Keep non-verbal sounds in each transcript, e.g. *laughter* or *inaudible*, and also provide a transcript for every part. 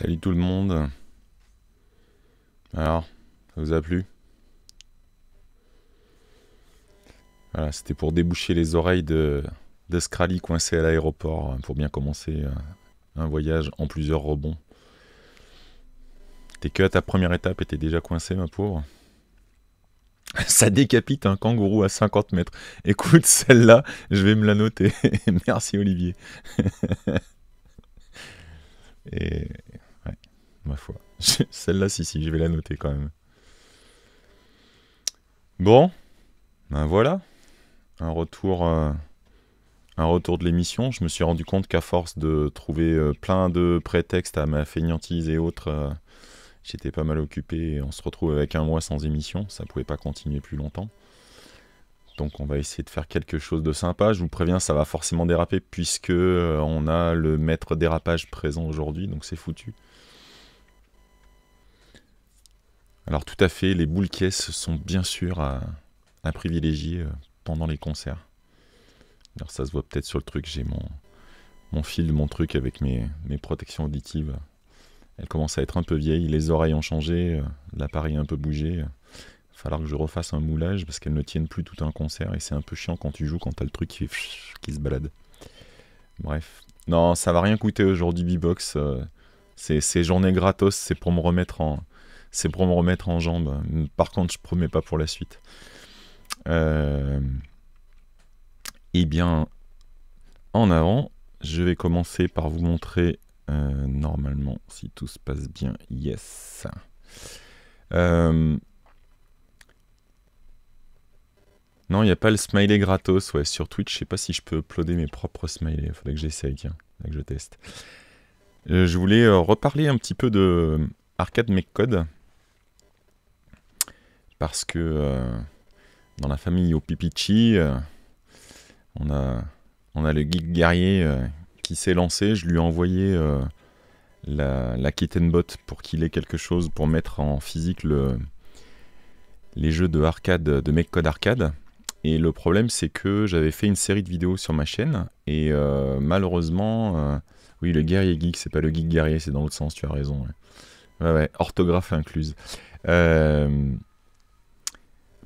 Salut tout le monde. Alors, ça vous a plu Voilà, c'était pour déboucher les oreilles de, de Scrally coincé à l'aéroport hein, pour bien commencer euh, un voyage en plusieurs rebonds. T'es que à ta première étape t'es déjà coincé, ma pauvre. *laughs* Ça décapite un kangourou à 50 mètres. Écoute, celle-là, je vais me la noter. *laughs* Merci Olivier. *laughs* Et ma foi. *laughs* Celle-là, si, si, je vais la noter quand même. Bon, ben voilà. Un retour, euh, un retour de l'émission. Je me suis rendu compte qu'à force de trouver euh, plein de prétextes à ma feignantise et autres, euh, j'étais pas mal occupé et on se retrouve avec un mois sans émission. Ça pouvait pas continuer plus longtemps. Donc on va essayer de faire quelque chose de sympa. Je vous préviens, ça va forcément déraper puisque on a le maître dérapage présent aujourd'hui, donc c'est foutu. Alors tout à fait, les boules caisses sont bien sûr à, privilégier euh, pendant les concerts. Alors ça se voit peut-être sur le truc, j'ai mon, mon fil mon truc avec mes, mes protections auditives. Elle commence à être un peu vieille, les oreilles ont changé, euh, l'appareil a un peu bougé. Il va falloir que je refasse un moulage parce qu'elles ne tiennent plus tout un concert et c'est un peu chiant quand tu joues quand t'as le truc qui, *laughs* qui se balade. Bref. Non, ça va rien coûter aujourd'hui B-Box. Euh, c'est journée gratos, c'est pour me remettre en, c'est pour me remettre en jambe. Par contre, je promets pas pour la suite. Euh, eh bien, en avant, je vais commencer par vous montrer euh, normalement, si tout se passe bien, yes. Euh, non, il n'y a pas le smiley gratos. Ouais, sur Twitch, je sais pas si je peux uploader mes propres smileys. Il faudrait que j'essaye, tiens. Faudrait que je teste. je voulais reparler un petit peu de Arcade Make Code parce que euh, dans la famille au euh, on, a, on a le geek guerrier euh, qui s'est lancé. Je lui ai envoyé la, la pour qu'il ait quelque chose pour mettre en physique les jeux de arcade, de code Arcade. Et le problème, c'est que j'avais fait une série de vidéos sur ma chaîne et malheureusement, oui, le guerrier geek, c'est pas le geek guerrier, c'est dans l'autre sens, tu as raison. ouais, ouais orthographe incluse. Euh,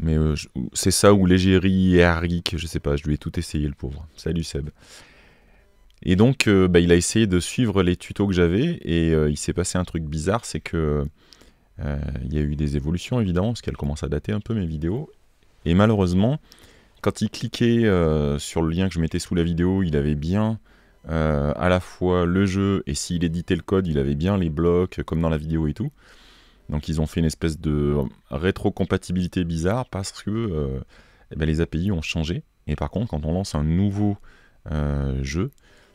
mais euh, c'est ça ou l'égérie et Harrick, je sais pas, je lui ai tout essayé le pauvre. Salut Seb. Et donc, euh, bah, il a essayé de suivre les tutos que j'avais et euh, il s'est passé un truc bizarre, c'est que il y a eu des évolutions évidemment, parce qu'elle commence à dater un peu mes vidéos. Et malheureusement, quand il cliquait sur le lien que je mettais sous la vidéo, il avait bien à la fois le jeu et s'il éditait le code, il avait bien les blocs comme dans la vidéo et tout. Donc ils ont fait une espèce de rétrocompatibilité bizarre parce que euh, eh ben, les API ont changé. Et par contre, quand on lance un nouveau euh, jeu,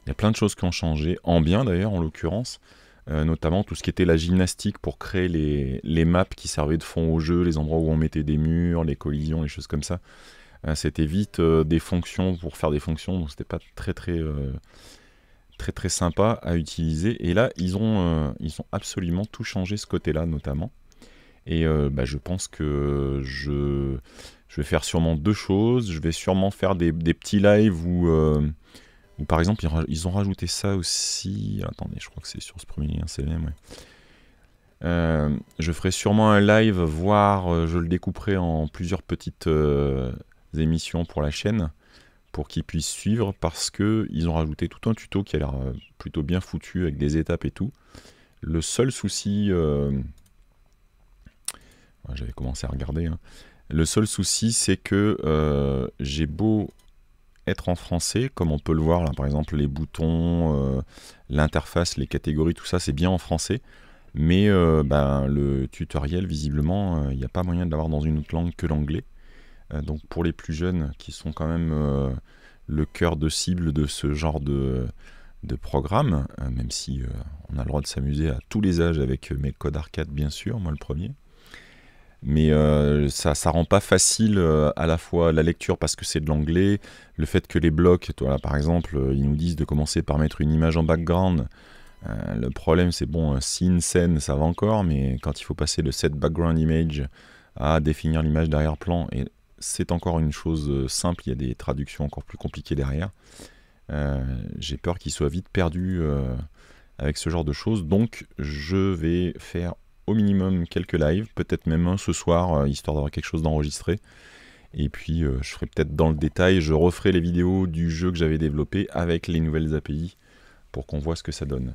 il y a plein de choses qui ont changé, en bien d'ailleurs en l'occurrence, euh, notamment tout ce qui était la gymnastique pour créer les, les, maps qui servaient de fond au jeu, les endroits où on mettait des murs, les collisions, les choses comme ça. c'était vite des fonctions pour faire des fonctions, donc c'était pas très très très très sympa à utiliser. Et là, ils ont, euh, ils ont absolument tout changé ce côté-là, notamment. Et euh, bah, je pense que je, je vais faire sûrement deux choses. Je vais sûrement faire des, petits lives où, euh, par exemple, ils, ont rajouté ça aussi. Attendez, je crois que c'est sur ce premier lien CVM, ouais. je ferai sûrement un live, voire je le découperai en plusieurs petites émissions pour la chaîne pour qu'ils puissent suivre parce que ils ont rajouté tout un tuto qui a l'air euh, plutôt bien foutu avec des étapes et tout. Le seul souci, euh, j'avais commencé à regarder, hein. le seul souci c'est que euh, j'ai beau être en français, comme on peut le voir là par exemple les boutons, l'interface, les catégories, tout ça c'est bien en français. Mais ben, le tutoriel, visiblement, il n'y a pas moyen de l'avoir dans une autre langue que l'anglais. Euh, donc pour les plus jeunes, qui sont quand même euh, le cœur de cible de ce genre de, programme, euh, même si on a le droit de s'amuser à tous les âges avec mes codes arcade, bien sûr, moi le premier mais ça ne rend pas facile à la fois la lecture parce que c'est de l'anglais, le fait que les blocs, par exemple, ils nous disent de commencer par mettre une image en background. le problème c'est bon, scene, scène, ça va encore, mais quand il faut passer de set background image à définir l'image d'arrière-plan et c'est encore une chose euh, simple, il y a des traductions encore plus compliquées derrière. Euh, j'ai peur qu'il soit vite perdu euh, avec ce genre de choses, donc je vais faire au minimum quelques lives, peut-être même un ce soir, histoire d'avoir quelque chose d'enregistré. Et puis je ferai peut-être dans le détail, je referai les vidéos du jeu que j'avais développé avec les nouvelles API pour qu'on voit ce que ça donne.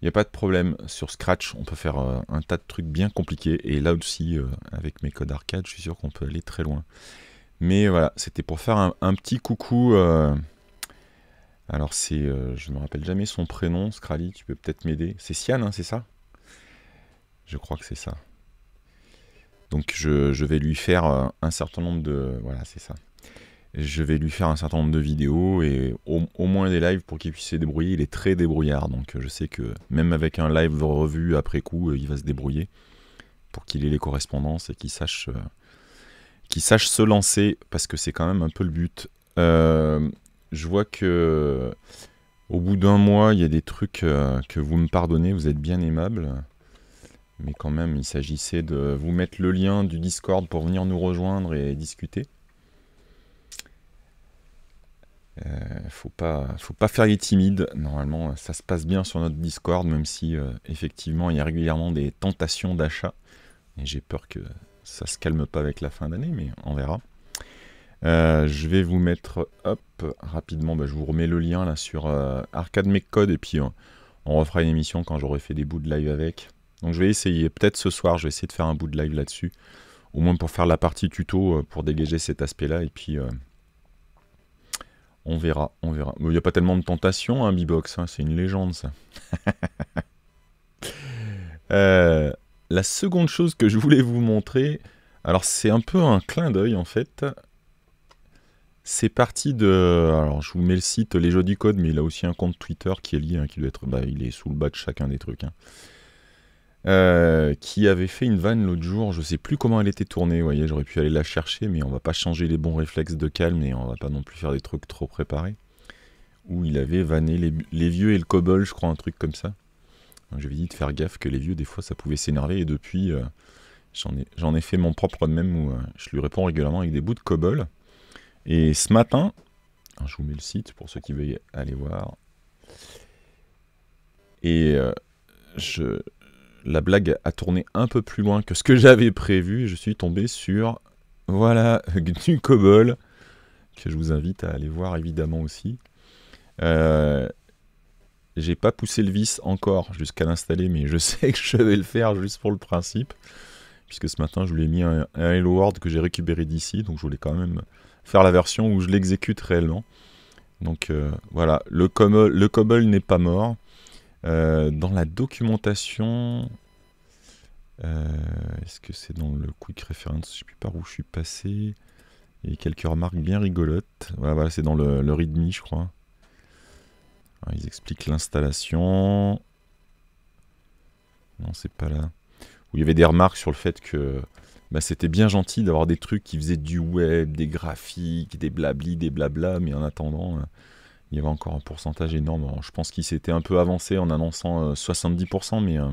Il n'y a pas de problème. Sur Scratch, on peut faire euh, un tas de trucs bien compliqués. Et là aussi, euh, avec mes codes arcade, je suis sûr qu'on peut aller très loin. Mais voilà, c'était pour faire un, petit coucou. Euh, alors, c'est. je ne me rappelle jamais son prénom, Scrally, tu peux peut-être m'aider. C'est Sian, hein, c'est ça Je crois que c'est ça. Donc, je, vais lui faire un certain nombre de. Voilà, c'est ça je vais lui faire un certain nombre de vidéos et au, moins des lives pour qu'il puisse se débrouiller. Il est très débrouillard, donc euh, je sais que même avec un live revu après coup, euh, il va se débrouiller pour qu'il ait les correspondances et qu'il sache, euh, sache se lancer, parce que c'est quand même un peu le but. je vois que au bout d'un mois, il y a des trucs que vous me pardonnez, vous êtes bien aimable. Mais quand même, il s'agissait de vous mettre le lien du Discord pour venir nous rejoindre et discuter. Euh, faut pas, faut pas faire les timides. Normalement, euh, ça se passe bien sur notre Discord, même si euh, effectivement il y a régulièrement des tentations d'achat. Et j'ai peur que ça ne se calme pas avec la fin d'année, mais on verra. je vais vous mettre, hop, rapidement, bah, je vous remets le lien là sur Arcade Make et puis on refera une émission quand j'aurai fait des bouts de live avec. Donc je vais essayer, peut-être ce soir, je vais essayer de faire un bout de live là-dessus, au moins pour faire la partie tuto, pour dégager cet aspect-là et puis on verra, on verra. Il n'y a pas tellement de tentation, un hein, hein, c'est une légende, ça. *laughs* Euh, la seconde chose que je voulais vous montrer, alors c'est un peu un clin d'œil, en fait. C'est parti de... Alors, je vous mets le site Les Jeux du Code, mais il a aussi un compte Twitter qui est lié, hein, qui doit être... Bah, il est sous le bas de chacun des trucs. Euh, qui avait fait une vanne l'autre jour. Je sais plus comment elle était tournée. Vous Voyez, j'aurais pu aller la chercher, mais on va pas changer les bons réflexes de calme et on va pas non plus faire des trucs trop préparés. Où il avait vanné les, vieux et le cobble, je crois, un truc comme ça. Je J'avais dit de faire gaffe que les vieux, des fois, ça pouvait s'énerver. Et depuis, euh, j'en ai, fait mon propre même où euh, je lui réponds régulièrement avec des bouts de cobble. Et ce matin, je vous mets le site pour ceux qui veulent aller voir. Et je, la blague a tourné un peu plus loin que ce que j'avais prévu. Je suis tombé sur, voilà, *laughs* GNU cobol, que je vous invite à aller voir évidemment aussi. Euh, j'ai pas poussé le vis encore jusqu'à l'installer, mais je *laughs* sais que je vais le faire juste pour le principe. Puisque ce matin, je lui ai mis un, Hello World que j'ai récupéré d'ici, donc je voulais quand même faire la version où je l'exécute réellement. Donc euh, voilà, le, le cobble n'est pas mort. Euh, dans la documentation, euh, est-ce que c'est dans le quick reference Je ne sais plus par où je suis passé. Il y a quelques remarques bien rigolotes. Voilà, c'est dans le, readme, je crois. ils expliquent l'installation. Non, c'est pas là. Où il y avait des remarques sur le fait que bah, c'était bien gentil d'avoir des trucs qui faisaient du web, des graphiques, des blablis, des blabla, mais en attendant, euh, il y avait encore un pourcentage énorme. je pense qu'il s'était un peu avancé en annonçant 70%, euh, mais euh,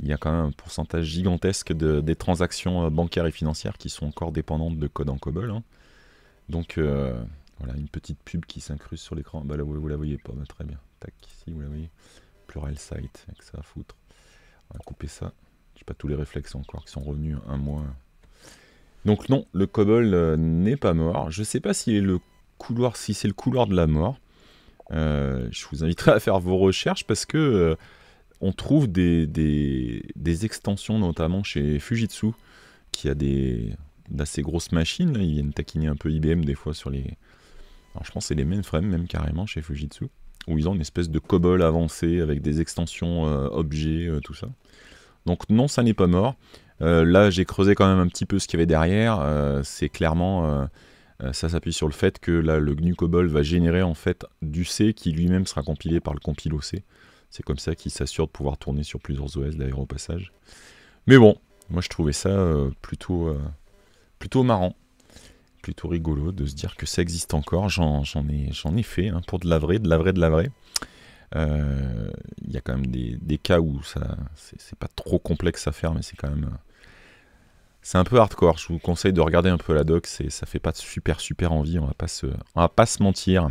il y a quand même un pourcentage gigantesque des transactions euh, bancaires et financières qui sont encore dépendantes de code en COBOL. Hein. Donc voilà, une petite pub qui s'incruse sur l'écran. Bah vous, vous, la voyez pas, très bien. Tac, ici, vous la voyez. Plural site, avec ça à foutre. On va couper ça. Je J'ai pas tous les réflexes encore qui sont revenus un mois. Donc non, le COBOL n'est pas mort. Je sais pas si est le couloir, si c'est le couloir de la mort, euh, je vous inviterai à faire vos recherches parce que euh, on trouve des, des, extensions, notamment chez Fujitsu, qui a des d'assez grosses machines. Ils viennent taquiner un peu IBM des fois sur les. Alors je pense que c'est les mainframes, même carrément chez Fujitsu, où ils ont une espèce de COBOL avancé avec des extensions euh, objets, tout ça. Donc non, ça n'est pas mort. là, j'ai creusé quand même un petit peu ce qu'il y avait derrière. c'est clairement euh, ça s'appuie sur le fait que là, le GNU COBOL va générer en fait du C qui lui-même sera compilé par le compilo C. C'est comme ça qu'il s'assure de pouvoir tourner sur plusieurs OS d'ailleurs passage. Mais bon, moi je trouvais ça euh, plutôt, euh, plutôt marrant, plutôt rigolo de se dire que ça existe encore. J'en ai, ai fait hein, pour de la vraie, de la vraie, de la vraie. Il y a quand même des, des cas où ça c'est pas trop complexe à faire, mais c'est quand même c'est un peu hardcore. Je vous conseille de regarder un peu la doc. C'est, ça fait pas super super envie. On va pas se, va pas se mentir.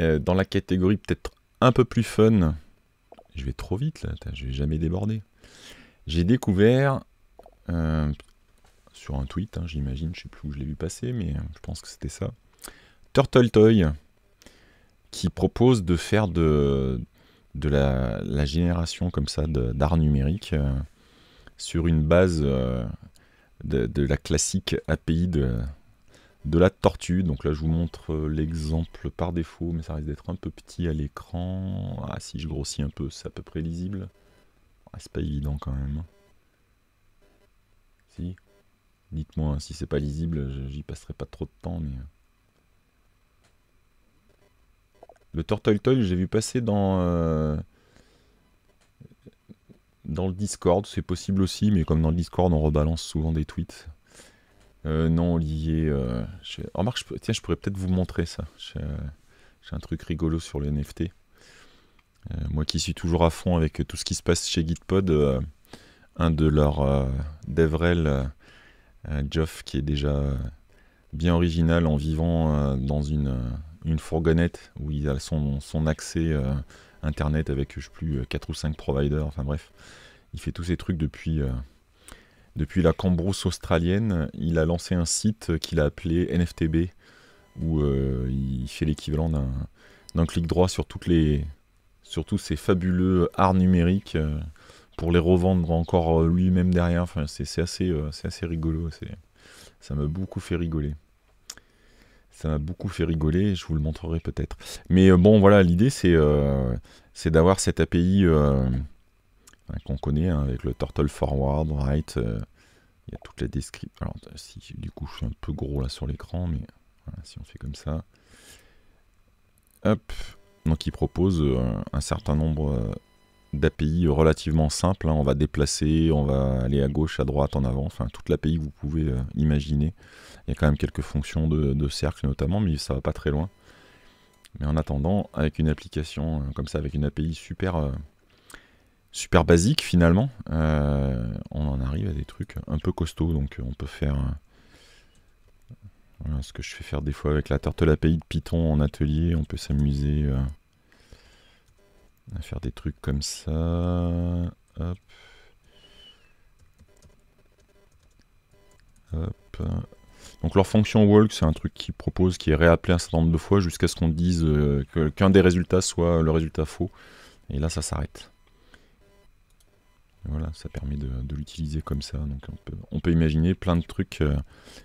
Euh, dans la catégorie peut-être un peu plus fun, je vais trop vite là. Je vais jamais déborder. J'ai découvert euh, sur un tweet, hein, j'imagine, je sais plus où je l'ai vu passer, mais euh, je pense que c'était ça. Turtle Toy qui propose de faire de, la, génération comme ça d'art numérique sur une base euh, de, la classique API de, la tortue. Donc là, je vous montre euh, l'exemple par défaut, mais ça risque d'être un peu petit à l'écran. Ah, si je grossis un peu, c'est à peu près lisible. Ah, c'est pas évident quand même. Hein. Si Dites-moi, si c'est pas lisible, j'y passerai pas trop de temps, mais... Euh. Le Turtle j'ai vu passer dans... Dans le Discord, c'est possible aussi, mais comme dans le Discord, on rebalance souvent des tweets. Euh, non, lié. Euh, je... tiens, je pourrais peut-être vous montrer ça. J'ai euh, un truc rigolo sur le NFT. Euh, moi qui suis toujours à fond avec tout ce qui se passe chez Gitpod, un de leurs d'Evrel, Geoff, qui est déjà bien original en vivant dans une, fourgonnette où il a son accès Internet avec, je plus, 4 euh, ou 5 providers, enfin bref. Il fait tous ces trucs depuis, euh, depuis la cambrousse australienne. Il a lancé un site qu'il a appelé NFTB, où euh, il fait l'équivalent d'un clic droit sur, toutes les, sur tous ces fabuleux arts numériques pour les revendre encore lui-même derrière. Enfin, c'est assez, assez rigolo, ça m'a beaucoup fait rigoler. Ça m'a beaucoup fait rigoler, je vous le montrerai peut-être. Mais euh, bon, voilà, l'idée c'est euh, d'avoir cette API euh, ben, qu'on connaît hein, avec le turtle forward, right. Il y a toute la description. Alors, si du coup je suis un peu gros là sur l'écran, mais si on fait comme ça. Hop. Donc, il propose un certain nombre d'API relativement simple. Hein. On va déplacer, on va aller à gauche, à droite, en avant. Enfin, toute l'API que vous pouvez euh, imaginer. Il y a quand même quelques fonctions de, cercle notamment, mais ça va pas très loin. Mais en attendant, avec une application euh, comme ça, avec une API super, euh, super basique finalement, on en arrive à des trucs un peu costauds. Donc on peut faire... ce que je fais faire des fois avec la Turtle API de Python en atelier. On peut s'amuser... On va faire des trucs comme ça. Donc leur fonction walk, c'est un truc qui propose, qui est réappelé un certain nombre de fois jusqu'à ce qu'on dise euh, qu'un des résultats soit le résultat faux. Et là, ça s'arrête. Voilà, ça permet de, l'utiliser comme ça. Donc on peut, imaginer plein de trucs euh,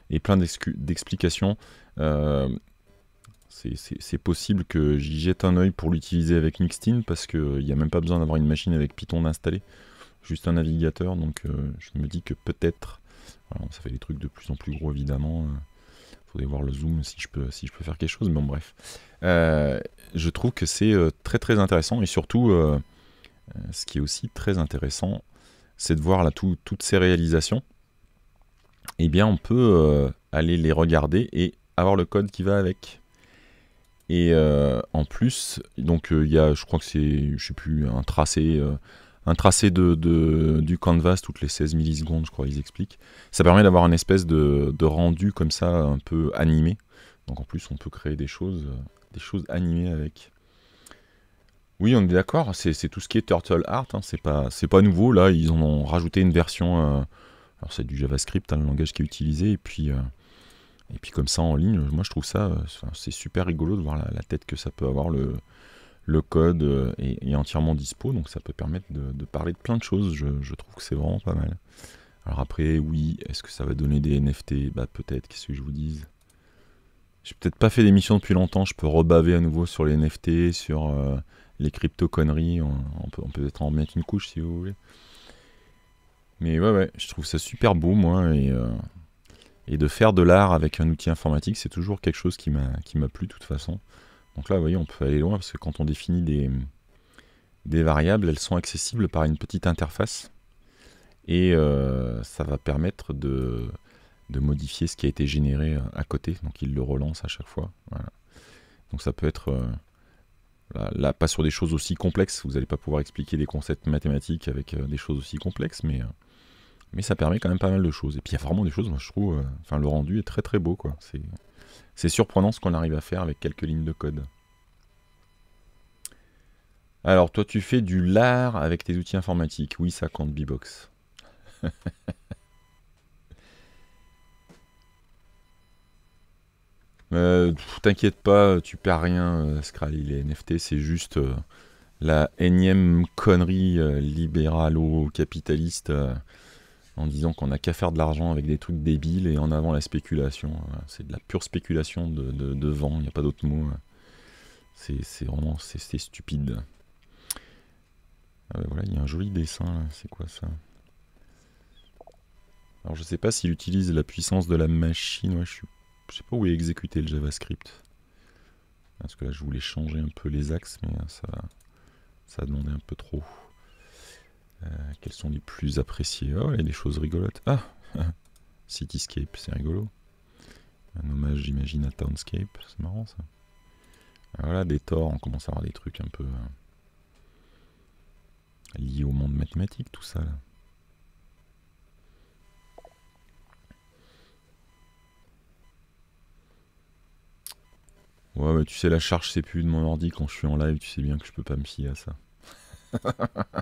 et plein d'explications. Euh, c'est possible que j'y jette un oeil pour l'utiliser avec Nixtin parce qu'il n'y euh, a même pas besoin d'avoir une machine avec Python installée, juste un navigateur. Donc euh, je me dis que peut-être, ça fait des trucs de plus en plus gros évidemment. il euh, Faudrait voir le zoom si je peux, si je peux faire quelque chose. Mais bon bref, je trouve que c'est très très intéressant et surtout, ce qui est aussi très intéressant, c'est de voir là toutes ces réalisations. eh bien, on peut aller les regarder et avoir le code qui va avec. Et euh, en plus, donc euh, il y a, je crois que c'est, je sais plus, un tracé, euh, un tracé de, du canvas toutes les 16 millisecondes, je crois, ils expliquent. Ça permet d'avoir une espèce de, rendu comme ça, un peu animé. Donc en plus, on peut créer des choses, des choses animées avec. Oui, on est d'accord, c'est tout ce qui est Turtle Art, hein. c'est pas, pas nouveau. Là, ils en ont rajouté une version. alors c'est du JavaScript, hein, le langage qui est utilisé, et puis et puis comme ça en ligne, moi je trouve ça, euh, c'est super rigolo de voir la, tête que ça peut avoir le, le code est, euh, entièrement dispo, donc ça peut permettre de, parler de plein de choses. Je, trouve que c'est vraiment pas mal. Alors après, oui, est-ce que ça va donner des NFT Bah peut-être, qu'est-ce que je vous dise J'ai peut-être pas fait d'émission depuis longtemps, je peux rebaver à nouveau sur les NFT, sur euh, les crypto-conneries, on, peut, peut être en mettre une couche si vous voulez. Mais ouais, ouais, je trouve ça super beau, moi, et... Et de faire de l'art avec un outil informatique, c'est toujours quelque chose qui m'a plu de toute façon. Donc là, vous voyez, on peut aller loin parce que quand on définit des, des variables, elles sont accessibles par une petite interface. Et euh, ça va permettre de, modifier ce qui a été généré euh, à côté. Donc il le relance à chaque fois. Donc ça peut être... Euh, là, pas sur des choses aussi complexes. Vous n'allez pas pouvoir expliquer des concepts mathématiques avec des choses aussi complexes, mais mais ça permet quand même pas mal de choses. Et puis il y a vraiment des choses, moi je trouve, euh, enfin le rendu est très très beau quoi. C'est surprenant ce qu'on arrive à faire avec quelques lignes de code. Alors toi tu fais du lard avec tes outils informatiques. Oui ça compte Bbox. *laughs* euh, T'inquiète pas, tu perds rien, euh, il les NFT, c'est juste euh, la énième connerie euh, libéralo-capitaliste en disant qu'on n'a qu'à faire de l'argent avec des trucs débiles et en avant la spéculation. Euh, c'est de la pure spéculation de, devant, vent, il n'y a pas d'autre mot. Euh. C'est vraiment c'est stupide. Ah ben voilà, il y a un joli dessin c'est quoi ça Alors je sais pas s'il utilise la puissance de la machine, je, ne sais pas où est exécuté le JavaScript. Parce que là je voulais changer un peu les axes, mais ça, ça a demandé un peu trop. Euh, quels sont les plus appréciés Oh, il y a des choses rigolotes. Ah *laughs* Cityscape, c'est rigolo. Un hommage, j'imagine, à Townscape. C'est marrant, ça. Alors ah, des torts, on commence à avoir des trucs un peu... Euh, liés au monde mathématique, tout ça, là. Ouais, mais tu sais, la charge c'est plus de mon ordi quand je suis en live, tu sais bien que je peux pas me fier à ça. *laughs*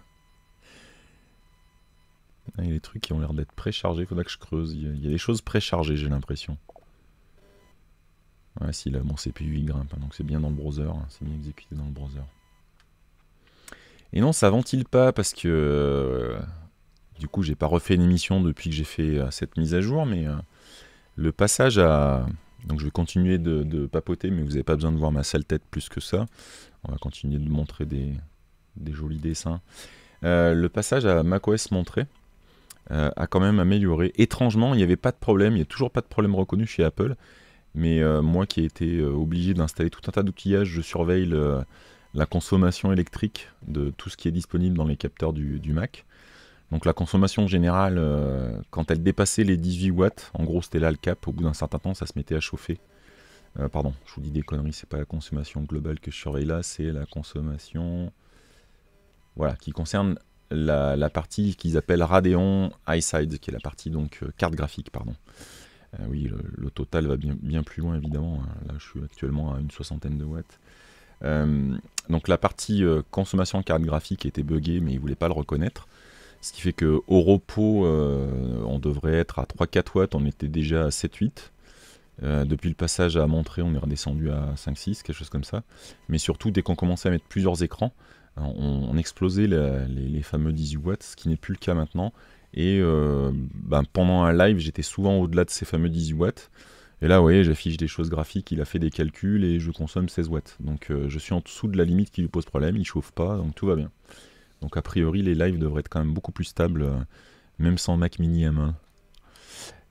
Hein, il y a des trucs qui ont l'air d'être préchargés, Il faudra que je creuse. Il y a, des choses préchargées, j'ai l'impression. Ouais, si, là, mon CPU il grimpe, hein, donc c'est bien dans le browser, hein, c'est bien exécuté dans le browser. Et non, ça ventile pas parce que. Euh, du coup, j'ai pas refait une émission depuis que j'ai fait euh, cette mise à jour, mais euh, le passage à. Donc je vais continuer de, papoter, mais vous n'avez pas besoin de voir ma sale tête plus que ça. On va continuer de montrer des, des jolis dessins. le passage à macOS montré, euh, a quand même amélioré. Étrangement, il n'y avait pas de problème, il n'y a toujours pas de problème reconnu chez Apple. Mais euh, moi qui ai été euh, obligé d'installer tout un tas d'outillages, je surveille la consommation électrique de tout ce qui est disponible dans les capteurs du, Mac. Donc la consommation générale, quand elle dépassait les 18 watts, en gros c'était là le cap, au bout d'un certain temps ça se mettait à chauffer. pardon, je vous dis des conneries, c'est pas la consommation globale que je surveille là, c'est la consommation voilà, qui concerne la, partie qu'ils appellent Radeon iSide, qui est la partie donc euh, carte graphique, pardon. Euh, oui, le, total va bien, bien plus loin évidemment. Euh, là, je suis actuellement à une soixantaine de watts. donc la partie consommation carte graphique était buggée, mais ils voulaient pas le reconnaître. Ce qui fait que au repos, on devrait être à 3-4 watts. On était déjà à 7-8. depuis le passage à montrer, on est redescendu à 5-6, quelque chose comme ça. Mais surtout, dès qu'on commençait à mettre plusieurs écrans, on, explosait les, fameux 18 watts, ce qui n'est plus le cas maintenant. Et euh, ben, pendant un live, j'étais souvent au-delà de ces fameux 18 watts. Et là, vous voyez, j'affiche des choses graphiques, il a fait des calculs et je consomme 16 watts. Donc euh, je suis en dessous de la limite qui lui pose problème, il chauffe pas, donc tout va bien. Donc a priori, les lives devraient être quand même beaucoup plus stables, euh, même sans Mac Mini M1.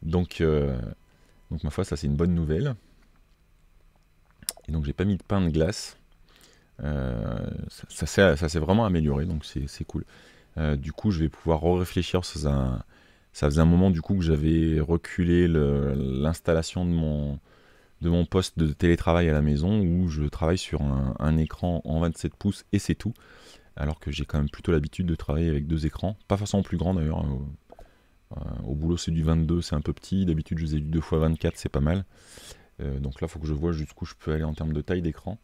Donc, donc ma foi, ça c'est une bonne nouvelle. Et donc j'ai pas mis de pain de glace. Euh, ça, ça, s'est vraiment amélioré, donc c'est cool. Euh, du coup, je vais pouvoir réfléchir. Ça faisait, un, moment du coup que j'avais reculé l'installation de mon, poste de télétravail à la maison où je travaille sur un, écran en 27 pouces et c'est tout. Alors que j'ai quand même plutôt l'habitude de travailler avec deux écrans, pas forcément plus grand d'ailleurs. Euh, au, boulot, c'est du 22, c'est un peu petit. D'habitude, je faisais du 2 x 24, c'est pas mal. donc là, il faut que je vois jusqu'où je peux aller en termes de taille d'écran.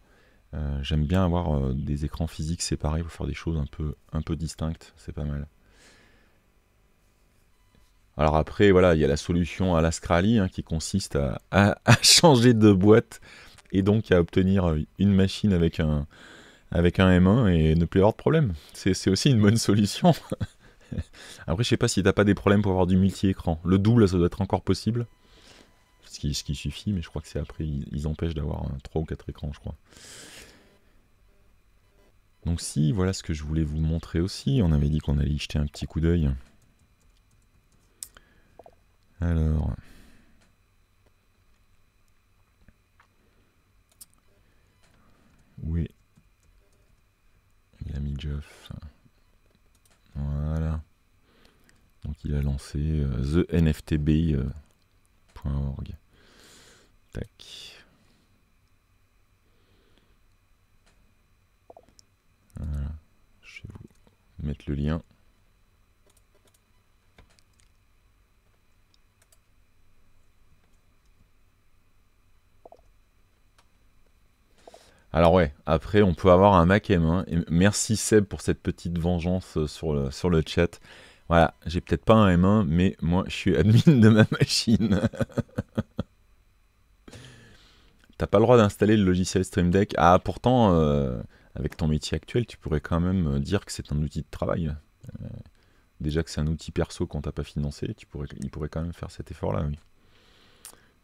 Euh, j'aime bien avoir euh, des écrans physiques séparés pour faire des choses un peu, un peu distinctes, c'est pas mal. Alors après, voilà, il y a la solution à la hein, qui consiste *laughs* à, changer de boîte et donc à obtenir une machine avec un, avec un M1 et ne plus avoir de problème. C'est aussi une bonne solution. *laughs* après, je sais pas si t'as pas des problèmes pour avoir du multi-écran. Le double, ça doit être encore possible. Ce qui, suffit, mais je crois que c'est après, ils, ils empêchent d'avoir 3 ou 4 écrans, je crois. Donc si, voilà ce que je voulais vous montrer aussi. On avait dit qu'on allait y jeter un petit coup d'œil. Alors... Oui. Il a mis Jeff. Voilà. Donc il a lancé euh, thenftb.org. Euh, Tac. le lien. Alors ouais, après on peut avoir un Mac M1. Hein. Et merci Seb pour cette petite vengeance euh, sur le, sur le chat. Voilà, j'ai peut-être pas un M1, mais moi je suis admin de ma *laughs* machine. T'as pas le droit d'installer le logiciel Stream Deck. Ah pourtant, euh, avec ton métier actuel, tu pourrais quand même euh, dire que c'est un outil de travail. Euh, déjà que c'est un outil perso qu'on t'a pas financé, tu pourrais, il pourrait quand même faire cet effort-là, oui.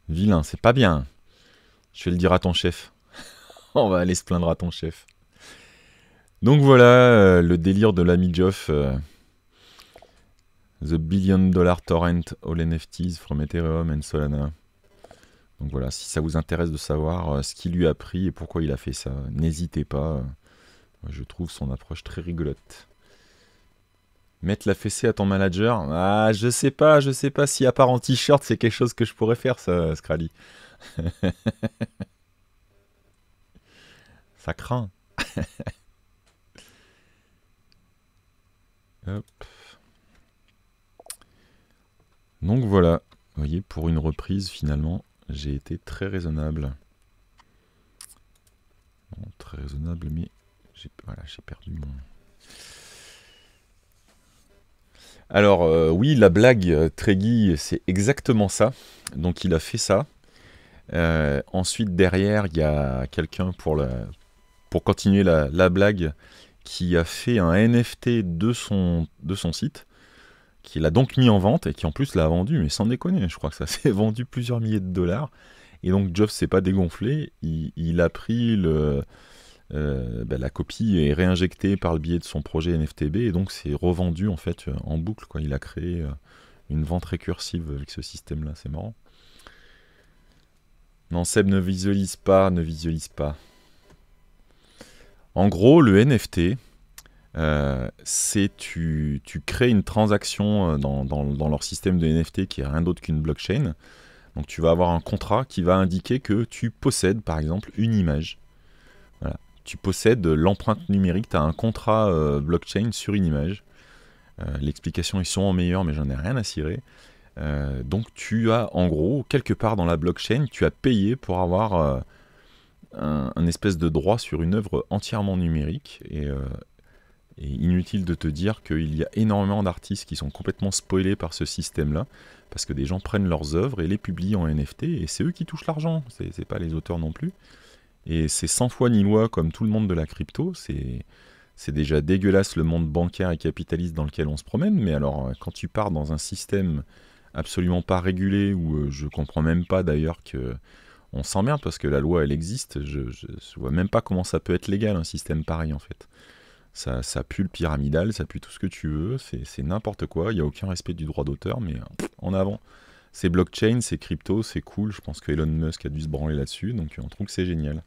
Vilain, c'est pas bien. Je vais le dire à ton chef. *laughs* On va aller se plaindre à ton chef. Donc voilà euh, le délire de l'ami Geoff. the Billion Dollar Torrent, All NFTs from Ethereum and Solana. Donc voilà, si ça vous intéresse de savoir ce qu'il lui a pris et pourquoi il a fait ça, n'hésitez pas. Je trouve son approche très rigolote. Mettre la fessée à ton manager Ah, je sais pas, je sais pas si à part en t-shirt, c'est quelque chose que je pourrais faire, ça, Scrally. *laughs* ça craint. *laughs* Donc voilà, vous voyez, pour une reprise, finalement, j'ai été très raisonnable. très raisonnable, mais voilà, perdu mon. Alors euh, oui, la blague euh, Tréguy, c'est exactement ça. Donc il a fait ça. Euh, ensuite derrière, il y a quelqu'un pour, pour continuer la, blague qui a fait un NFT de son, de son site, qui l'a donc mis en vente et qui en plus l'a vendu, mais sans déconner, je crois que ça *laughs* s'est vendu plusieurs milliers de dollars. Et donc Jobs s'est pas dégonflé, il a pris le, euh, ben, la copie est réinjectée par le biais de son projet NFTB et donc c'est revendu en fait euh, en boucle. Il a créé euh, une vente récursive avec ce système-là, c'est marrant. Non, Seb ne visualise pas, ne visualise pas. En gros, le NFT, c'est tu, crées une transaction dans, dans, leur système de NFT qui est rien d'autre qu'une blockchain. Donc tu vas avoir un contrat qui va indiquer que tu possèdes par exemple une image tu possèdes l'empreinte numérique, tu as un contrat euh, blockchain sur une image. Euh, l'explication est en meilleur, mais j'en ai rien à cirer. Euh, donc tu as en gros, quelque part dans la blockchain, tu as payé pour avoir un, espèce de droit sur une œuvre entièrement numérique. Et, et inutile de te dire qu'il y a énormément d'artistes qui sont complètement spoilés par ce système-là, parce que des gens prennent leurs œuvres et les publient en NFT, et c'est eux qui touchent l'argent, c'est pas les auteurs non plus. Et c'est 100 fois ni loi comme tout le monde de la crypto. C'est, déjà dégueulasse le monde bancaire et capitaliste dans lequel on se promène. Mais alors, euh, quand tu pars dans un système absolument pas régulé, où euh, je comprends même pas d'ailleurs que on s'emmerde parce que la loi elle existe. Je, vois même pas comment ça peut être légal un système pareil en fait. Ça, pue le pyramidal, ça pue tout ce que tu veux, c'est, n'importe quoi. Il n'y a aucun respect du droit d'auteur, mais en avant. C'est blockchain, c'est crypto, c'est cool. Je pense que Elon Musk a dû se branler là-dessus, donc on trouve que c'est génial.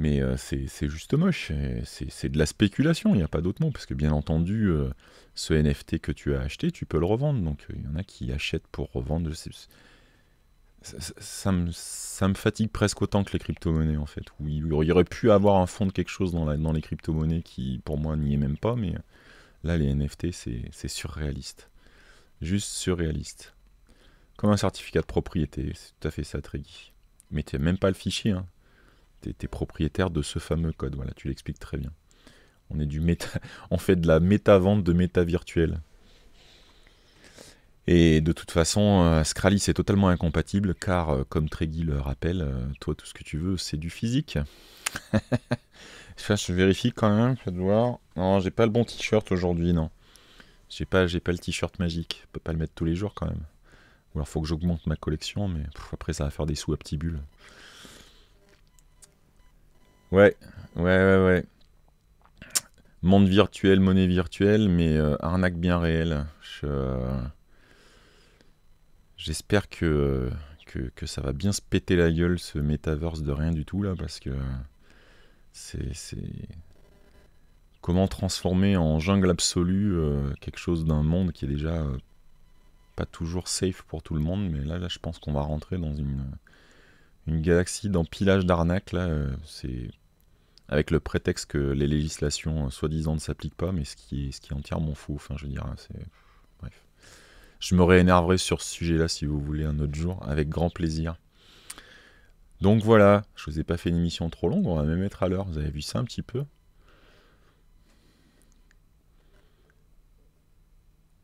Mais euh, c'est juste moche, c'est de la spéculation, il n'y a pas d'autre mot, parce que bien entendu, euh, ce NFT que tu as acheté, tu peux le revendre. Donc euh, il y en a qui achètent pour revendre. Ça, me, fatigue presque autant que les crypto-monnaies, en fait. Où il, aurait pu avoir un fond de quelque chose dans, les crypto-monnaies qui, pour moi, n'y est même pas, mais là, les NFT, c'est surréaliste. Juste surréaliste. Comme un certificat de propriété, c'est tout à fait ça, Triggy. Mais tu même pas le fichier, hein tu es, propriétaire de ce fameux code. Voilà, tu l'expliques très bien. On, est du *laughs* on fait de la méta-vente de méta virtuel. Et de toute façon, euh, c'est est totalement incompatible car, euh, comme Treggy le rappelle, euh, toi, tout ce que tu veux, c'est du physique. *laughs* je vérifie quand même, je vais voir. Non, j'ai pas le bon t-shirt aujourd'hui, non. J'ai pas, pas le t-shirt magique. Je peux pas le mettre tous les jours quand même. Ou alors, faut que j'augmente ma collection, mais après, ça va faire des sous à petits bulles. Ouais, ouais, ouais, ouais. Monde virtuel, monnaie virtuelle, mais euh, arnaque bien réelle. J'espère que, que, ça va bien se péter la gueule ce metaverse de rien du tout là, parce que c'est. Comment transformer en jungle absolue euh, quelque chose d'un monde qui est déjà euh, pas toujours safe pour tout le monde, mais là, là je pense qu'on va rentrer dans une, une galaxie d'empilage d'arnaques. Là, c'est avec le prétexte que les législations euh, soi-disant ne s'appliquent pas, mais ce qui, est, ce qui entièrement fou, Enfin, je veux hein, c'est. Bref. Je me réénerverai sur ce sujet-là si vous voulez un autre jour, avec grand plaisir. Donc voilà, je vous ai pas fait une émission trop longue, on va même être à l'heure, vous avez vu ça un petit peu.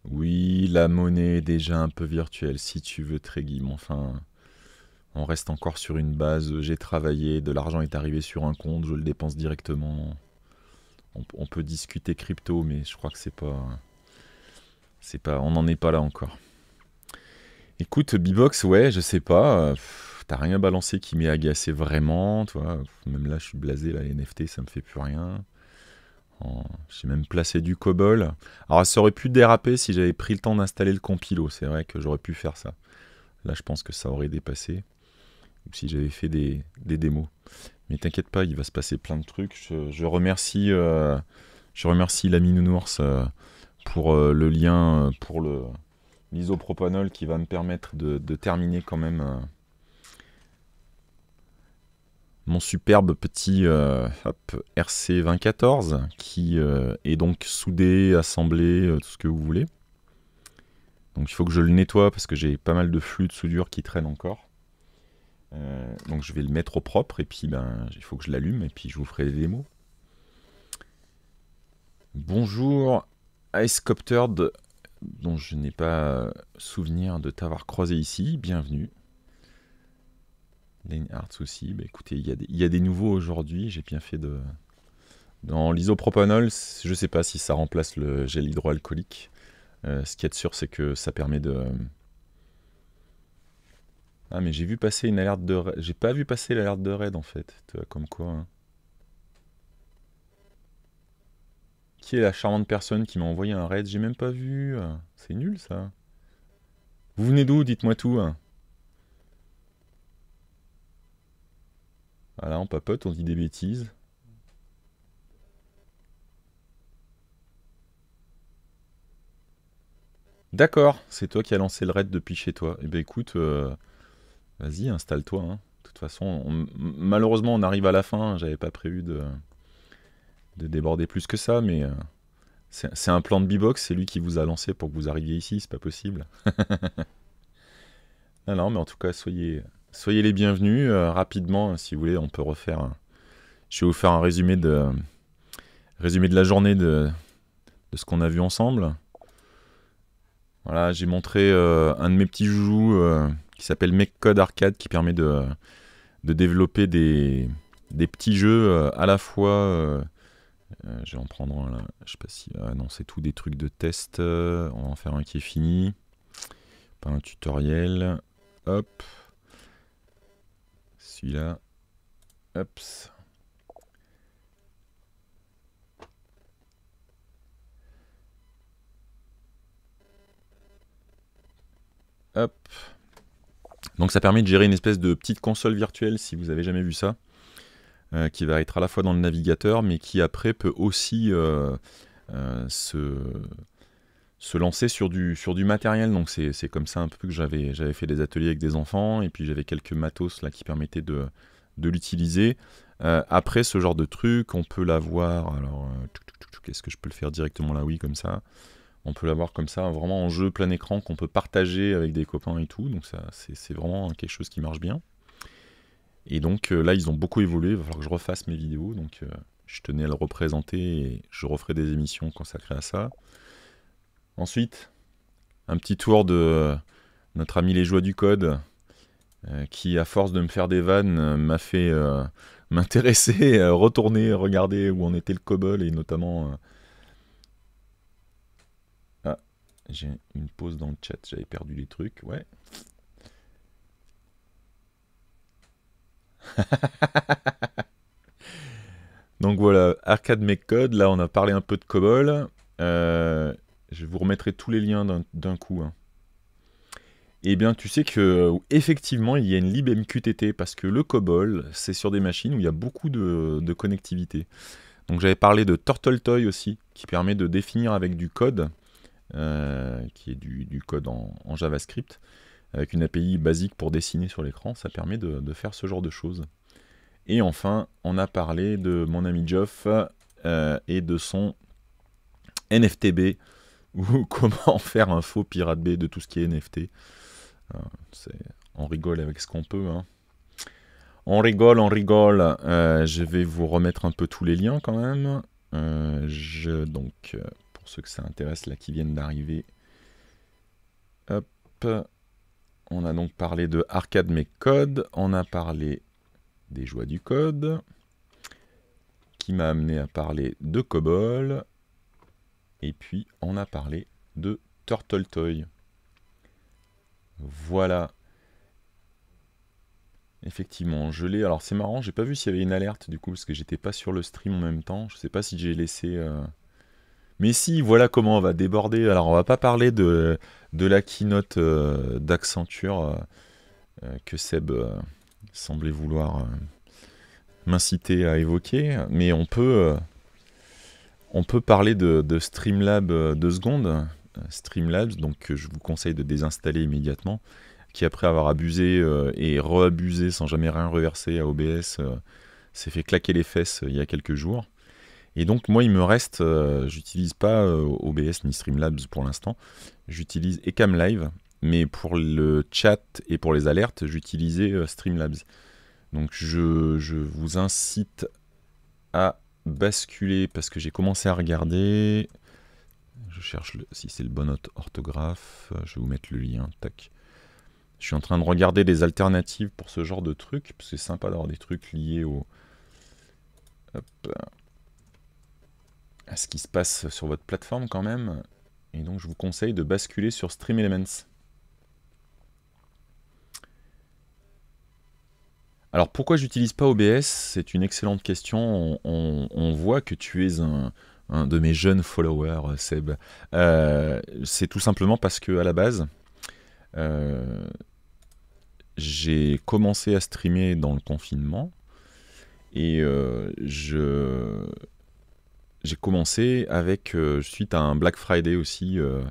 Oui, la monnaie est déjà un peu virtuelle, si tu veux, Trégui, mais enfin, on reste encore sur une base, euh, j'ai travaillé, de l'argent est arrivé sur un compte, je le dépense directement. On, peut discuter crypto, mais je crois que c'est pas... C'est pas... On n'en est pas là encore. Écoute, Bibox, ouais, je sais pas. T'as rien balancé qui m'est agacé vraiment, toi. Même là, je suis blasé, là, les NFT, ça me fait plus rien. J'ai même placé du cobol. Alors, ça aurait pu déraper si j'avais pris le temps d'installer le compilo. C'est vrai que j'aurais pu faire ça. Là, je pense que ça aurait dépassé si j'avais fait des, démos. Mais t'inquiète pas, il va se passer plein de trucs. Je, remercie, euh, je remercie l'ami Nounours euh, pour euh, le lien, pour le l'isopropanol qui va me permettre de, terminer quand même mon superbe petit RC 2014 qui est donc soudé, assemblé, tout ce que vous voulez. Donc il faut que je le nettoie parce que j'ai pas mal de flux de soudure qui traînent encore. Euh, donc je vais le mettre au propre et puis ben, il faut que je l'allume et puis je vous ferai des démos. Bonjour Icecoptered, dont je n'ai pas euh, souvenir de t'avoir croisé ici, bienvenue. Lane Arts aussi, bah, écoutez, il y, a des nouveaux aujourd'hui, j'ai bien fait de... Dans l'isopropanol, je ne sais pas si ça remplace le gel hydroalcoolique. Euh, ce qui est sûr, c'est que ça permet de, ah, mais j'ai vu passer une alerte de raid. J'ai pas vu passer l'alerte de raid en fait. Tu vois, comme quoi. Hein. Qui est la charmante personne qui m'a envoyé un raid J'ai même pas vu. Euh. C'est nul ça. Vous venez d'où Dites-moi tout. Voilà, hein. ah, on papote, on dit des bêtises. D'accord, c'est toi qui as lancé le raid depuis chez toi. Eh ben écoute. Euh, Vas-y, installe-toi. Hein. De toute façon, malheureusement, on arrive à la fin. J'avais pas prévu de, déborder plus que ça, mais euh, c'est un plan de B-Box. C'est lui qui vous a lancé pour que vous arriviez ici. C'est pas possible. *laughs* non, non, mais en tout cas, soyez, soyez les bienvenus. Euh, rapidement, si vous voulez, on peut refaire. Je vais vous faire un résumé de, résumé de la journée de, ce qu'on a vu ensemble. Voilà, j'ai montré euh, un de mes petits joujoux qui s'appelle Code Arcade, qui permet de, développer des, petits jeux euh, à la fois. Euh, euh, je vais en prendre un là. Je sais pas si. Ah non, c'est tout des trucs de test. On va en faire un qui est fini. Pas un tutoriel. Hop. Celui-là. Hop. Hop. Donc ça permet de gérer une espèce de petite console virtuelle, si vous avez jamais vu ça, euh, qui va être à la fois dans le navigateur, mais qui après peut aussi euh, euh, se, lancer sur du, sur du matériel. Donc c'est comme ça un peu que j'avais fait des ateliers avec des enfants, et puis j'avais quelques matos là qui permettaient de, de l'utiliser. après ce genre de truc, on peut l'avoir. Alors, qu'est-ce que je peux le faire directement là Oui, comme ça on peut l'avoir comme ça, vraiment en jeu plein écran qu'on peut partager avec des copains et tout. Donc ça, c'est vraiment quelque chose qui marche bien. Et donc euh, là, ils ont beaucoup évolué. Il va falloir que je refasse mes vidéos. Donc euh, je tenais à le représenter et je referai des émissions consacrées à ça. Ensuite, un petit tour de notre ami Les Joies du Code, euh, qui à force de me faire des vannes m'a fait *laughs* m'intéresser, retourner, regarder où en était le COBOL et notamment J'ai une pause dans le chat, j'avais perdu les trucs, ouais. *laughs* Donc voilà, Arcade Make Code, là on a parlé un peu de COBOL. Euh, je vous remettrai tous les liens d'un coup. Hein. Eh bien, tu sais que euh, effectivement, il y a une libmqtt parce que le COBOL, c'est sur des machines où il y a beaucoup de, de connectivité. Donc, j'avais parlé de Turtle Toy aussi, qui permet de définir avec du code euh, qui est du, code en, JavaScript, avec une API basique pour dessiner sur l'écran, ça permet de, faire ce genre de choses. Et enfin, on a parlé de mon ami Geoff euh, et de son NFTB, ou *laughs* comment faire un faux pirate B de tout ce qui est NFT. Euh, on rigole avec ce qu'on peut. Hein. On rigole, on rigole. je vais vous remettre un peu tous les liens quand même. je, donc, pour ceux que ça intéresse, là, qui viennent d'arriver. Hop. On a donc parlé de Arcade mais Code. On a parlé des joies du code. Qui m'a amené à parler de COBOL. Et puis, on a parlé de Turtle Toy. Voilà. Effectivement, je l'ai. Alors c'est marrant, j'ai pas vu s'il y avait une alerte du coup, parce que j'étais pas sur le stream en même temps. Je sais pas si j'ai laissé euh, mais si, voilà comment on va déborder. Alors, on va pas parler de, la keynote euh, d'Accenture euh, euh, que Seb semblait vouloir m'inciter à évoquer, mais on peut, on peut parler de, de Streamlab 2 secondes. Streamlabs, donc que je vous conseille de désinstaller immédiatement, qui après avoir abusé et reabusé sans jamais rien reverser à OBS, s'est fait claquer les fesses il y a quelques jours. Et donc, moi, il me reste, euh, j'utilise pas euh, OBS ni Streamlabs pour l'instant, j'utilise Ecam Live, mais pour le chat et pour les alertes, j'utilisais euh, Streamlabs. Donc, je, vous incite à basculer parce que j'ai commencé à regarder. Je cherche si c'est le bon orthographe. Je vais vous mettre le lien. Tac. Je suis en train de regarder des alternatives pour ce genre de truc. C'est sympa d'avoir des trucs liés au. Hop à ce qui se passe sur votre plateforme quand même. Et donc je vous conseille de basculer sur StreamElements. Alors pourquoi j'utilise pas OBS C'est une excellente question. On, voit que tu es un, de mes jeunes followers, Seb. Euh, c'est tout simplement parce que à la base, euh, j'ai commencé à streamer dans le confinement et euh, je, j'ai commencé avec, euh, suite à un Black Friday aussi, euh,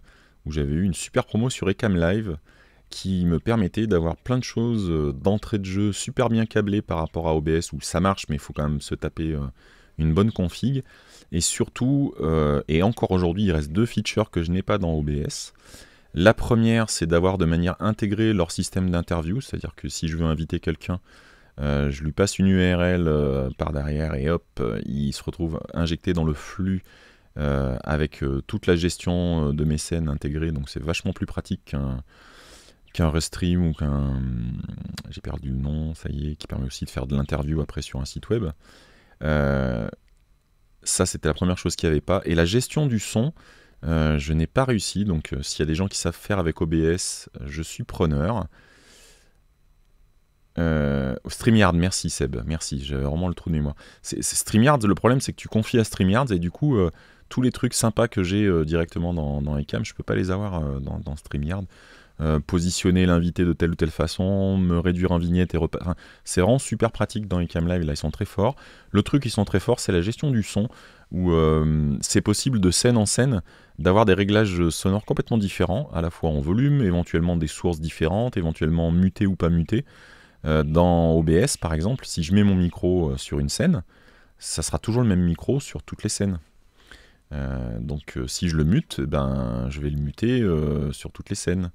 où j'avais eu une super promo sur Ecam Live, qui me permettait d'avoir plein de choses euh, d'entrée de jeu super bien câblées par rapport à OBS, où ça marche, mais il faut quand même se taper une bonne config. Et surtout, et encore aujourd'hui, il reste deux features que je n'ai pas dans OBS. La première, c'est d'avoir de manière intégrée leur système d'interview, c'est-à-dire que si je veux inviter quelqu'un, euh, je lui passe une URL euh, par derrière et hop, euh, il se retrouve injecté dans le flux avec toute la gestion de mes scènes intégrée. Donc c'est vachement plus pratique qu'un restream ou qu'un... J'ai perdu le nom, ça y est, qui permet aussi de faire de l'interview après sur un site web. ça, c'était la première chose qu'il n'y avait pas. Et la gestion du son, je n'ai pas réussi. Donc s'il y a des gens qui savent faire avec OBS, je suis preneur. Euh, StreamYard, merci Seb, merci, j'avais vraiment le trou de mémoire. C'est, StreamYard, le problème c'est que tu confies à StreamYard et du coup, euh, tous les trucs sympas que j'ai euh, directement dans, dans ICAM, je peux pas les avoir dans, StreamYard. positionner l'invité de telle ou telle façon, me réduire un vignette et repartir. c'est vraiment super pratique dans ICAM Live, là ils sont très forts. Le truc, ils sont très forts, c'est la gestion du son, où c'est possible de scène en scène d'avoir des réglages sonores complètement différents, à la fois en volume, éventuellement des sources différentes, éventuellement mutées ou pas mutées. Euh, dans OBS, par exemple, si je mets mon micro euh, sur une scène, ça sera toujours le même micro sur toutes les scènes. Euh, donc si je le mute, eh ben, je vais le muter sur toutes les scènes.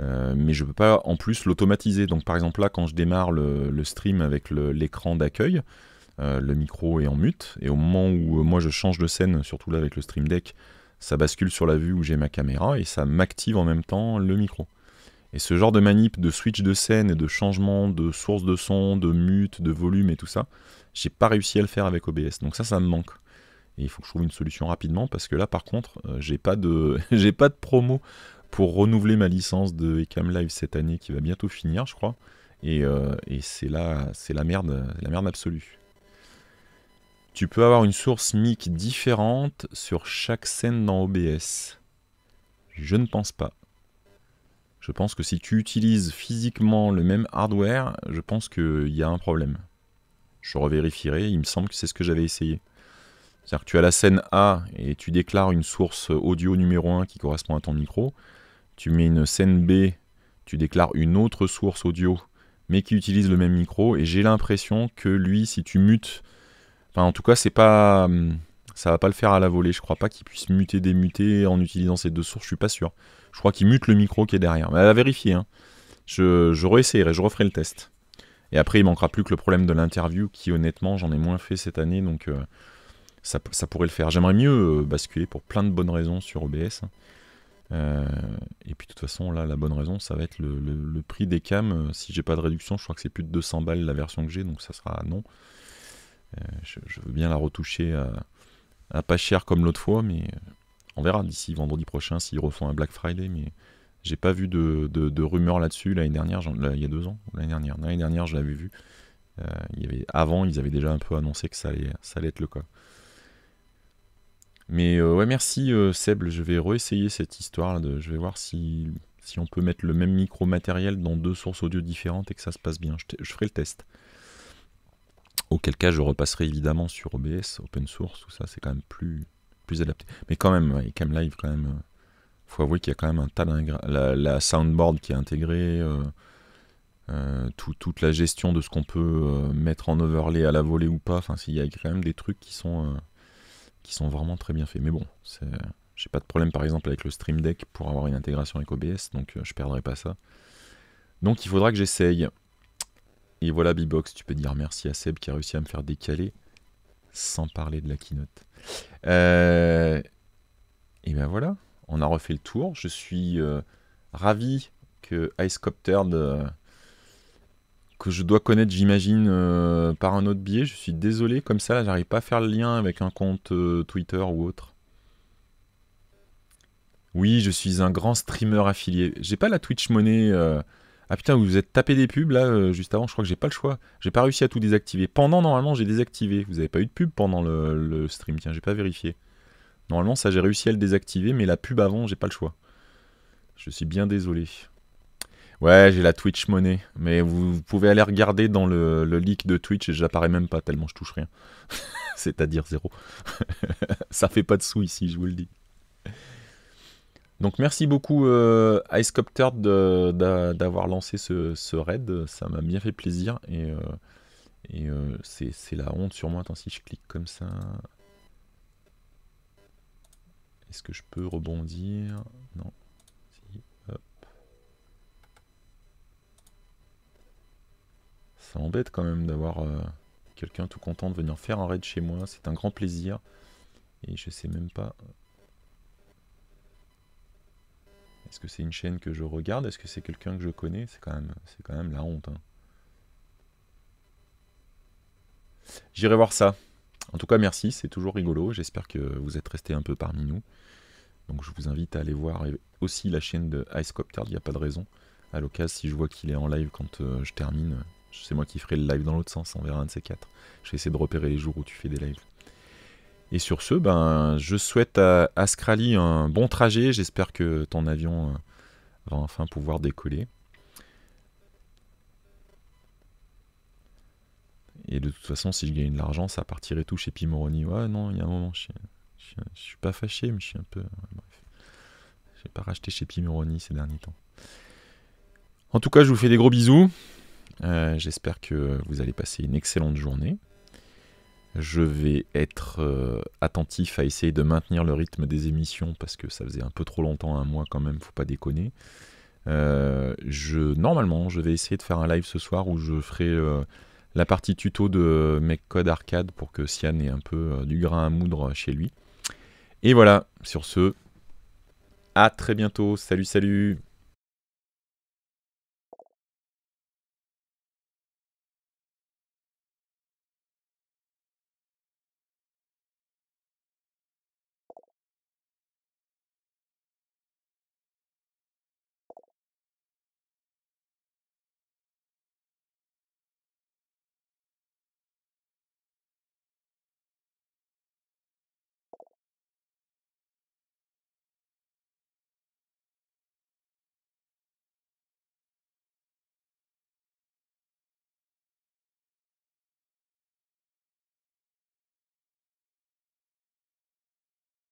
mais je ne peux pas en plus l'automatiser. Donc par exemple là, quand je démarre le stream avec l'écran d'accueil, le micro est en mute. Et au moment où moi je change de scène, surtout là avec le stream deck, ça bascule sur la vue où j'ai ma caméra et ça m'active en même temps le micro. Et ce genre de manip de switch de scène et de changement de source de son, de mute, de volume et tout ça, j'ai pas réussi à le faire avec OBS. Donc ça, ça me manque. Et il faut que je trouve une solution rapidement parce que là, par contre, euh, j'ai pas de, *laughs* j'ai pas de promo pour renouveler ma licence de Ecamm Live cette année qui va bientôt finir, je crois. Et, euh, et c'est là, c'est la merde, la merde absolue. Tu peux avoir une source mic différente sur chaque scène dans OBS. Je ne pense pas. Je pense que si tu utilises physiquement le même hardware, je pense qu'il y a un problème. Je revérifierai, il me semble que c'est ce que j'avais essayé. C'est-à-dire que tu as la scène A et tu déclares une source audio numéro 1 qui correspond à ton micro. Tu mets une scène B, tu déclares une autre source audio mais qui utilise le même micro et j'ai l'impression que lui si tu mutes enfin en tout cas c'est pas hum, ça va pas le faire à la volée. Je crois pas qu'il puisse muter, démuter en utilisant ces deux sources, je suis pas sûr. Je crois qu'il mute le micro qui est derrière. Mais à vérifier, hein. je, je réessayerai, je referai le test. Et après, il manquera plus que le problème de l'interview, qui honnêtement, j'en ai moins fait cette année, donc euh, ça, pourrait le faire. J'aimerais mieux euh, basculer pour plein de bonnes raisons sur OBS. Hein. Euh, et puis de toute façon, là, la bonne raison, ça va être le, prix des cams. Si j'ai pas de réduction, je crois que c'est plus de 200 balles la version que j'ai, donc ça sera non. Je, je, veux bien la retoucher à, euh, pas cher comme l'autre fois, mais euh, on verra d'ici vendredi prochain s'ils refont un Black Friday. Mais j'ai pas vu de, rumeurs là-dessus l'année dernière, il y a deux ans, l'année dernière. L'année dernière, je l'avais vu. Euh, il y avait, avant, ils avaient déjà un peu annoncé que ça allait, être le cas. Mais ouais, merci Seble. Seb, je vais réessayer cette histoire. je vais voir si, on peut mettre le même micro matériel dans deux sources audio différentes et que ça se passe bien. je ferai le test. Auquel cas, je repasserai évidemment sur OBS, open source, tout ça, c'est quand même plus, plus adapté. Mais quand même, ouais, Cam Live, quand même, euh, faut avouer qu'il y a quand même un tas d'ingrats. La, soundboard qui est intégrée, euh, euh, toute la gestion de ce qu'on peut mettre en overlay à la volée ou pas. Enfin, il y a quand même des trucs qui sont, qui sont vraiment très bien faits. Mais bon, j'ai pas de problème par exemple avec le Stream Deck pour avoir une intégration avec OBS, donc je perdrai pas ça. Donc il faudra que j'essaye. Et voilà Bibox, tu peux dire merci à Seb qui a réussi à me faire décaler sans parler de la keynote. Euh, et ben voilà, on a refait le tour. Je suis euh, ravi que Icecopter, euh, que je dois connaître, j'imagine, par un autre biais. Je suis désolé, comme ça, là, j'arrive pas à faire le lien avec un compte Twitter ou autre. Oui, je suis un grand streamer affilié. J'ai pas la Twitch Money ah putain, vous vous êtes tapé des pubs là euh, juste avant, je crois que j'ai pas le choix. J'ai pas réussi à tout désactiver. Pendant, normalement, j'ai désactivé. Vous avez pas eu de pub pendant le, stream, tiens, j'ai pas vérifié. Normalement, ça, j'ai réussi à le désactiver, mais la pub avant, j'ai pas le choix. Je suis bien désolé. Ouais, j'ai la Twitch monnaie, mais vous, pouvez aller regarder dans le, le leak de Twitch et j'apparais même pas tellement je touche rien. *laughs* C'est-à-dire zéro. *laughs* ça fait pas de sous ici, je vous le dis. Donc merci beaucoup euh, Icecopter d'avoir lancé ce, raid, ça m'a bien fait plaisir et, euh, euh, c'est la honte sur moi. Attends si je clique comme ça. Est-ce que je peux rebondir Non. Ça embête quand même d'avoir quelqu'un tout content de venir faire un raid chez moi, c'est un grand plaisir. Et je sais même pas est-ce que c'est une chaîne que je regarde Est-ce que c'est quelqu'un que je connais C'est quand, même, quand même la honte. Hein. J'irai voir ça. En tout cas, merci, c'est toujours rigolo. J'espère que vous êtes resté un peu parmi nous. Donc je vous invite à aller voir aussi la chaîne de Icecopter, il n'y a pas de raison. À l'occasion, si je vois qu'il est en live quand euh, je termine, c'est moi qui ferai le live dans l'autre sens, on verra un de ces quatre. Je vais essayer de repérer les jours où tu fais des lives. Et sur ce, ben, je souhaite à, Ascrali un bon trajet. J'espère que ton avion euh, va enfin pouvoir décoller. Et de toute façon, si je gagne de l'argent, ça partirait tout chez Pimoroni. Ouais, non, il y a un moment, je, ne suis pas fâché, mais je suis un peu. bref. bref. J'ai pas racheté chez Pimoroni ces derniers temps. En tout cas, je vous fais des gros bisous. Euh, j'espère que vous allez passer une excellente journée. Je vais être euh, attentif à essayer de maintenir le rythme des émissions parce que ça faisait un peu trop longtemps, un mois quand même, faut pas déconner. Euh, je, normalement, je vais essayer de faire un live ce soir où je ferai euh, la partie tuto de Code Arcade pour que Sian ait un peu du grain à moudre chez lui. Et voilà, sur ce, à très bientôt. Salut, salut